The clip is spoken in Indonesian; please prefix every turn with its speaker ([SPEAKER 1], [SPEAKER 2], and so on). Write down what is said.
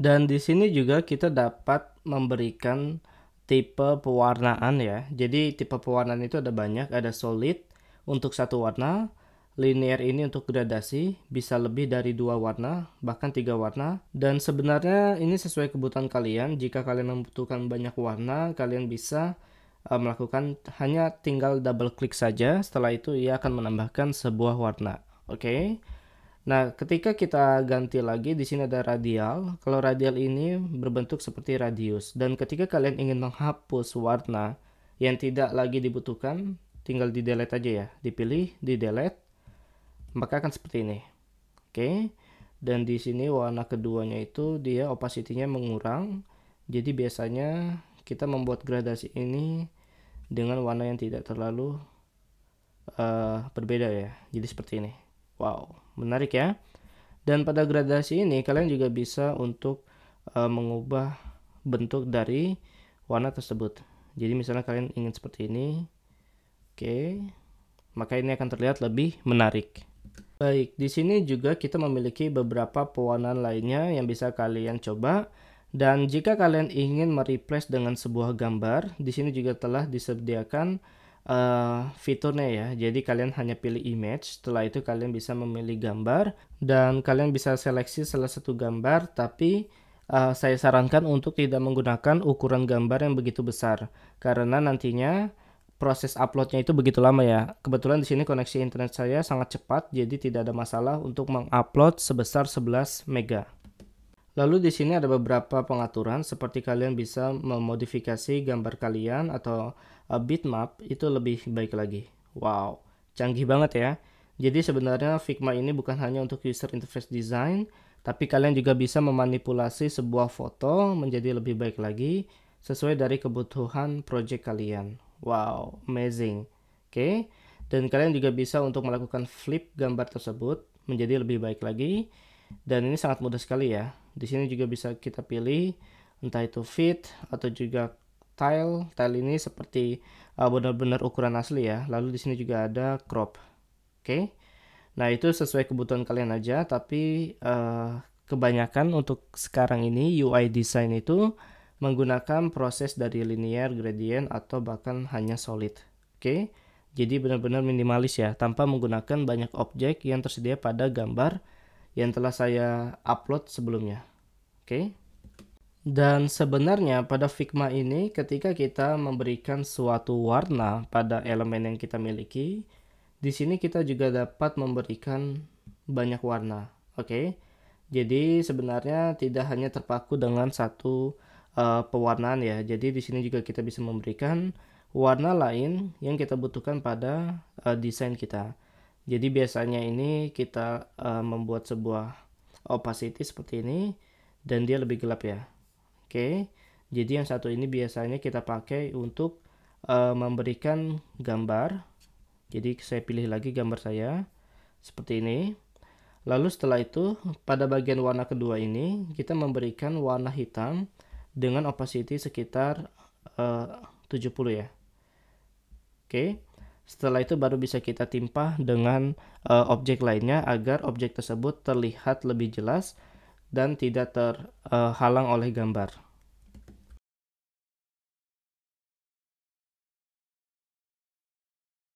[SPEAKER 1] Dan di sini juga kita dapat memberikan tipe pewarnaan ya. Jadi tipe pewarnaan itu ada banyak, ada solid untuk satu warna, linear ini untuk gradasi, bisa lebih dari dua warna, bahkan tiga warna. Dan sebenarnya ini sesuai kebutuhan kalian, jika kalian membutuhkan banyak warna, kalian bisa eh, melakukan hanya tinggal double klik saja, setelah itu ia akan menambahkan sebuah warna. Oke. Okay? Nah, ketika kita ganti lagi, di sini ada radial. Kalau radial ini berbentuk seperti radius. Dan ketika kalian ingin menghapus warna yang tidak lagi dibutuhkan, tinggal di delete aja ya. Dipilih, di delete, maka akan seperti ini. Oke, dan di sini warna keduanya itu dia opacity-nya mengurang. Jadi biasanya kita membuat gradasi ini dengan warna yang tidak terlalu uh, berbeda ya. Jadi seperti ini. Wow, menarik ya. Dan pada gradasi ini kalian juga bisa untuk uh, mengubah bentuk dari warna tersebut. Jadi misalnya kalian ingin seperti ini. Oke. Okay. Maka ini akan terlihat lebih menarik. Baik, di sini juga kita memiliki beberapa pewarnaan lainnya yang bisa kalian coba. Dan jika kalian ingin mereplace dengan sebuah gambar, di sini juga telah disediakan uh, fiturnya ya. Jadi kalian hanya pilih image, setelah itu kalian bisa memilih gambar dan kalian bisa seleksi salah satu gambar tapi uh, saya sarankan untuk tidak menggunakan ukuran gambar yang begitu besar karena nantinya proses uploadnya itu begitu lama ya. Kebetulan di sini koneksi internet saya sangat cepat jadi tidak ada masalah untuk mengupload sebesar 11 mega. Lalu di sini ada beberapa pengaturan seperti kalian bisa memodifikasi gambar kalian atau eh, bitmap itu lebih baik lagi. Wow, canggih banget ya. Jadi sebenarnya Figma ini bukan hanya untuk user interface design, tapi kalian juga bisa memanipulasi sebuah foto menjadi lebih baik lagi sesuai dari kebutuhan project kalian. Wow, amazing. Oke. Dan kalian juga bisa untuk melakukan flip gambar tersebut menjadi lebih baik lagi. Dan ini sangat mudah sekali ya. Di sini juga bisa kita pilih entah itu fit atau juga tile. Tile ini seperti benar uh, benar-benar ukuran asli ya. Lalu di sini juga ada crop. Oke. Okay? Nah, itu sesuai kebutuhan kalian aja, tapi uh, kebanyakan untuk sekarang ini UI design itu menggunakan proses dari linear, gradient atau bahkan hanya solid. Oke. Okay? Jadi benar-benar minimalis ya, tanpa menggunakan banyak objek yang tersedia pada gambar yang telah saya upload sebelumnya. Oke. Dan sebenarnya pada Figma ini ketika kita memberikan suatu warna pada elemen yang kita miliki, di sini kita juga dapat memberikan banyak warna. Oke. Jadi sebenarnya tidak hanya terpaku dengan satu uh, pewarnaan ya. Jadi di sini juga kita bisa memberikan warna lain yang kita butuhkan pada uh, desain kita. Jadi biasanya ini kita uh, membuat sebuah opacity seperti ini dan dia lebih gelap ya. Oke. Okay. Jadi yang satu ini biasanya kita pakai untuk uh, memberikan gambar. Jadi saya pilih lagi gambar saya seperti ini. Lalu setelah itu pada bagian warna kedua ini kita memberikan warna hitam dengan opacity sekitar eh, uh, 70 ya. Oke. Okay. Setelah itu baru bisa kita timpa dengan uh, objek lainnya agar objek tersebut terlihat lebih jelas dan tidak terhalang eh, oleh gambar.